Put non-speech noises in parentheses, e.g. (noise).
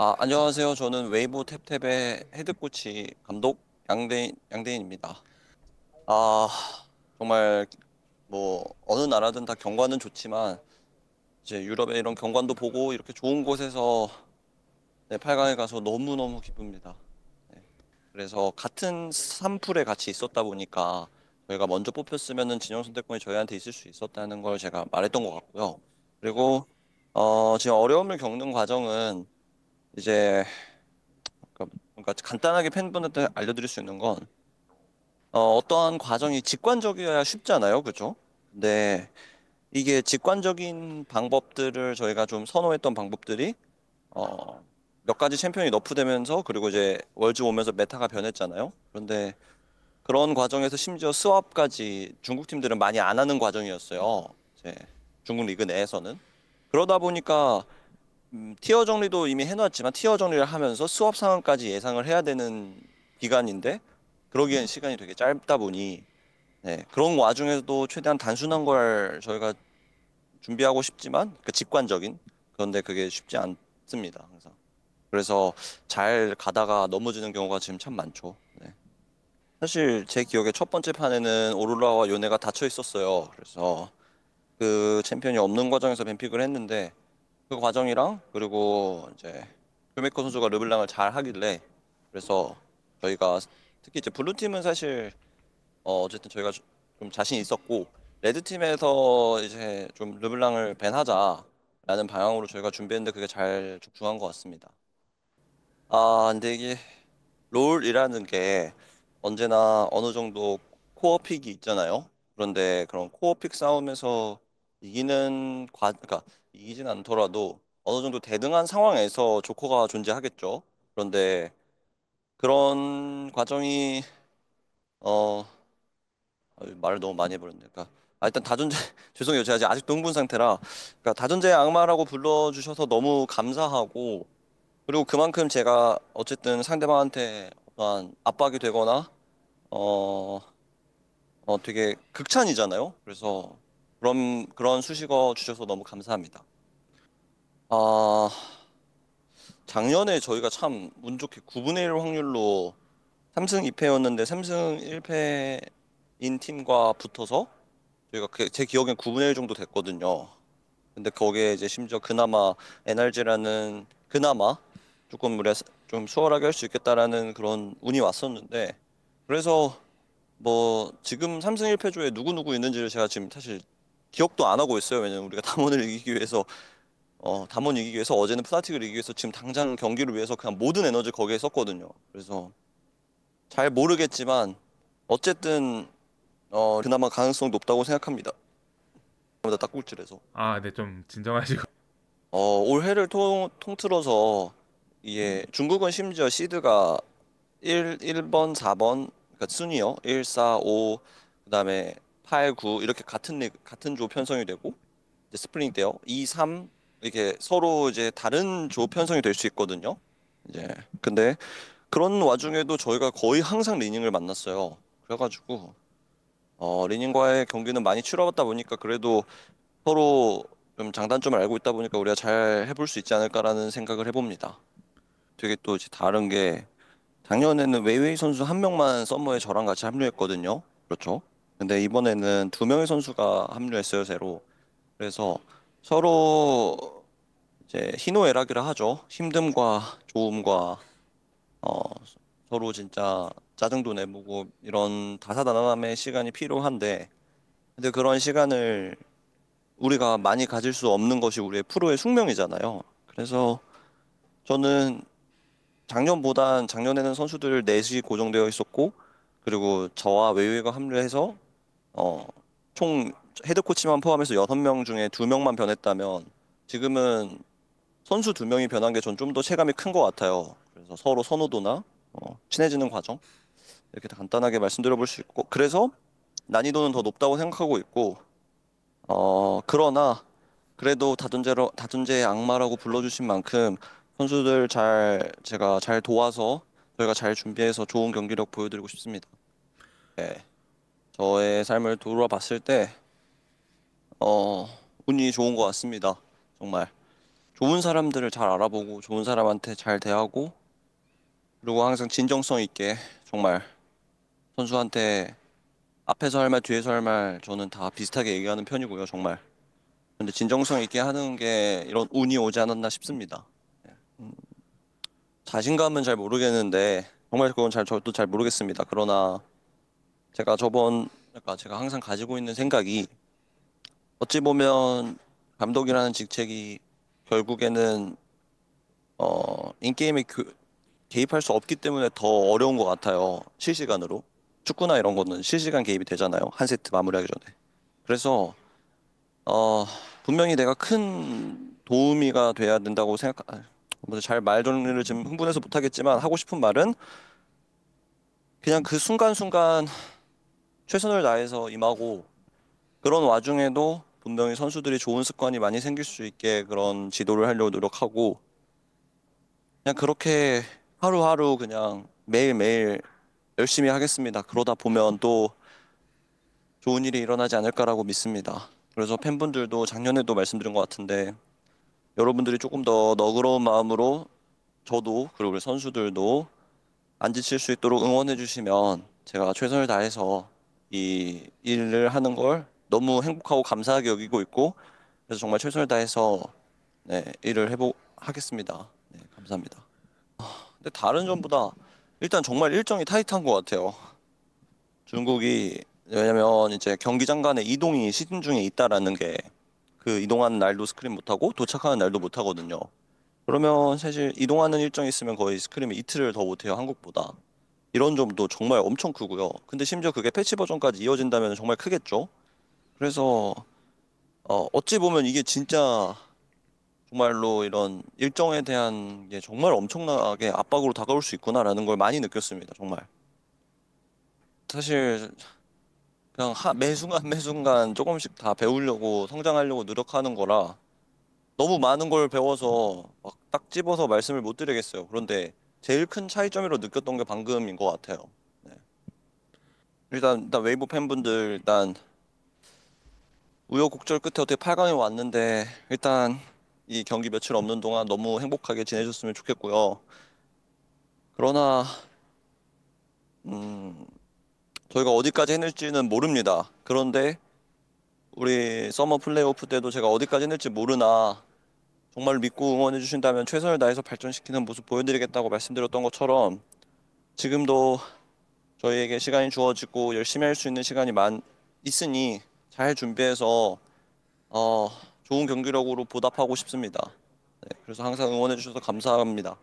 아, 안녕하세요. 저는 웨이보 탭탭의 헤드코치 감독 양대인, 양대인입니다. 아, 정말 뭐 어느 나라든 다 경관은 좋지만 이제 유럽의 이런 경관도 보고 이렇게 좋은 곳에서 네, 8강에 가서 너무너무 기쁩니다. 네. 그래서 같은 산풀에 같이 있었다 보니까 저희가 먼저 뽑혔으면은 진영 선택권이 저희한테 있을 수 있었다는 걸 제가 말했던 것 같고요. 그리고 어, 지금 어려움을 겪는 과정은 이제 그러 간단하게 팬분들한테 알려드릴 수 있는 건 어, 어떠한 과정이 직관적이어야 쉽잖아요, 그죠? 근데 이게 직관적인 방법들을 저희가 좀 선호했던 방법들이 어, 몇 가지 챔피언이 너프되면서 그리고 이제 월즈 오면서 메타가 변했잖아요. 그런데 그런 과정에서 심지어 스왑까지 중국 팀들은 많이 안 하는 과정이었어요. 이제 중국 리그 내에서는 그러다 보니까 음, 티어 정리도 이미 해놨지만 티어 정리를 하면서 수업 상황까지 예상을 해야 되는 기간인데 그러기엔 음. 시간이 되게 짧다 보니 네, 그런 와중에서도 최대한 단순한 걸 저희가 준비하고 싶지만 그 직관적인 그런데 그게 쉽지 않습니다 항상 그래서 잘 가다가 넘어지는 경우가 지금 참 많죠 네. 사실 제 기억에 첫 번째 판에는 오르라와 요네가 닫혀 있었어요 그래서 그 챔피언이 없는 과정에서 뱀픽을 했는데 그 과정이랑 그리고 이제 조메코 선수가 르블랑을 잘 하길래 그래서 저희가 특히 이제 블루 팀은 사실 어 어쨌든 저희가 좀 자신 있었고 레드 팀에서 이제 좀 르블랑을 밴하자라는 방향으로 저희가 준비했는데 그게 잘중요한것 같습니다. 아 근데 이게 롤이라는 게 언제나 어느 정도 코어 픽이 있잖아요. 그런데 그런 코어 픽 싸움에서 이기는 과 그러니까 이기진 않더라도 어느 정도 대등한 상황에서 조커가 존재하겠죠. 그런데 그런 과정이 어 말을 너무 많이 해버렸네. 그러니까 아, 일단 다존재 (laughs) 죄송해요. 제가 아직도 흥분 상태라. 그러니까 다존재의 악마라고 불러주셔서 너무 감사하고 그리고 그만큼 제가 어쨌든 상대방한테 어떤 압박이 되거나 어, 어 되게 극찬이잖아요. 그래서 그럼 그런 수식어 주셔서 너무 감사합니다. 아, 작년에 저희가 참 운 좋게 9분의 1 확률로 3승 2패였는데 3승 1패인 팀과 붙어서 저희가 그, 제 기억엔 9분의 1 정도 됐거든요. 근데 거기에 이제 심지어 그나마 NRG라는 그나마 조금 우리가 좀 수월하게 할 수 있겠다라는 그런 운이 왔었는데 그래서 뭐 지금 삼승일패조에 누구누구 있는지를 제가 지금 사실 기억도 안 하고 있어요. 왜냐면 우리가 담원을 이기기 위해서 어, 담원 이기기 위해서 어제는 플라틱을 이기기 위해서 지금 당장 경기를 위해서 그냥 모든 에너지 거기에 썼거든요. 그래서 잘 모르겠지만 어쨌든 어, 그나마 가능성 높다고 생각합니다. 아무다 딱꿀질해서 아, 네, 좀 진정하시고. 어, 올해를 통, 통틀어서 이게 중국은 심지어 시드가 1, 1번, 4번 그러니까 순위요. 1, 4, 5 그다음에 8, 9 이렇게 같은 같은 조 편성이 되고 스프링 때요 2, 3 이렇게 서로 이제 다른 조 편성이 될 수 있거든요. 이제 근데 그런 와중에도 저희가 거의 항상 리닝을 만났어요. 그래가지고 어, 리닝과의 경기는 많이 치러봤다 보니까 그래도 서로 좀 장단점을 알고 있다 보니까 우리가 잘 해볼 수 있지 않을까라는 생각을 해봅니다. 되게 또 이제 다른 게 작년에는 웨이웨이 선수 한 명만 썸머에 저랑 같이 합류했거든요. 그렇죠? 근데 이번에는 두 명의 선수가 합류했어요, 새로. 그래서 서로 이제 희노애락이라 하죠. 힘듦과 좋음과 어, 서로 진짜 짜증도 내보고 이런 다사다난함의 시간이 필요한데 근데 그런 시간을 우리가 많이 가질 수 없는 것이 우리의 프로의 숙명이잖아요. 그래서 저는 작년보단 작년에는 선수들 넷이 고정되어 있었고 그리고 저와 외유가 합류해서 어, 총 헤드코치만 포함해서 여섯 명 중에 두명만 변했다면 지금은 선수 두명이 변한 게 전 좀 더 체감이 큰 것 같아요. 그래서 서로 선호도나 어, 친해지는 과정 이렇게 간단하게 말씀드려볼 수 있고 그래서 난이도는 더 높다고 생각하고 있고 어, 그러나 그래도 다존재로 다존재의 악마라고 불러주신 만큼 선수들 잘 제가 잘 도와서 저희가 잘 준비해서 좋은 경기력 보여드리고 싶습니다. 네. 저의 삶을 돌아봤을 때, 어, 운이 좋은 것 같습니다. 정말. 좋은 사람들을 잘 알아보고, 좋은 사람한테 잘 대하고, 그리고 항상 진정성 있게, 정말, 선수한테 앞에서 할 말, 뒤에서 할 말, 저는 다 비슷하게 얘기하는 편이고요, 정말. 근데 진정성 있게 하는 게 이런 운이 오지 않았나 싶습니다. 예. 음, 자신감은 잘 모르겠는데, 정말 그건 잘, 저도 잘 모르겠습니다. 그러나, 제가 저번 그러니까 제가 항상 가지고 있는 생각이 어찌 보면 감독이라는 직책이 결국에는 어 인게임에 개입할 수 없기 때문에 더 어려운 것 같아요. 실시간으로 축구나 이런 거는 실시간 개입이 되잖아요. 한 세트 마무리하기 전에. 그래서 어 분명히 내가 큰 도움이가 돼야 된다고 생각. 먼저 아, 잘말 정리를 지금 흥분해서 못하겠지만 하고 싶은 말은 그냥 그 순간순간 최선을 다해서 임하고 그런 와중에도 분명히 선수들이 좋은 습관이 많이 생길 수 있게 그런 지도를 하려고 노력하고 그냥 그렇게 하루하루 그냥 매일매일 열심히 하겠습니다. 그러다 보면 또 좋은 일이 일어나지 않을까라고 믿습니다. 그래서 팬분들도 작년에도 말씀드린 것 같은데 여러분들이 조금 더 너그러운 마음으로 저도 그리고 우리 선수들도 안 지칠 수 있도록 응원해 주시면 제가 최선을 다해서 이 일을 하는 걸 너무 행복하고 감사하게 여기고 있고 그래서 정말 최선을 다해서 네, 일을 해보 하겠습니다. 네, 감사합니다. 아, 근데 다른 점보다 일단 정말 일정이 타이트한 것 같아요. 중국이 왜냐면 이제 경기장 간의 이동이 시즌 중에 있다라는 게 그 이동하는 날도 스크린 못하고 도착하는 날도 못하거든요. 그러면 사실 이동하는 일정이 있으면 거의 스크림이 이틀을 더 못해요 한국보다. 이런 점도 정말 엄청 크고요. 근데 심지어 그게 패치 버전까지 이어진다면 정말 크겠죠. 그래서 어, 어찌 보면 이게 진짜 정말로 이런 일정에 대한 게 정말 엄청나게 압박으로 다가올 수 있구나라는 걸 많이 느꼈습니다. 정말. 사실 그냥 하, 매 순간 매 순간 조금씩 다 배우려고 성장하려고 노력하는 거라 너무 많은 걸 배워서 막 딱 집어서 말씀을 못 드리겠어요. 그런데 제일 큰 차이점으로 느꼈던 게 방금인 것 같아요. 네. 일단, 일단 웨이브 팬분들 일단 우여곡절 끝에 어떻게 8강에 왔는데 일단 이 경기 며칠 없는 동안 너무 행복하게 지내셨으면 좋겠고요. 그러나 음, 저희가 어디까지 해낼지는 모릅니다. 그런데 우리 서머 플레이오프 때도 제가 어디까지 해낼지 모르나 정말 믿고 응원해 주신다면 최선을 다해서 발전시키는 모습 보여드리겠다고 말씀드렸던 것처럼 지금도 저희에게 시간이 주어지고 열심히 할 수 있는 시간이 많 있으니 잘 준비해서 어, 좋은 경기력으로 보답하고 싶습니다. 네, 그래서 항상 응원해 주셔서 감사합니다.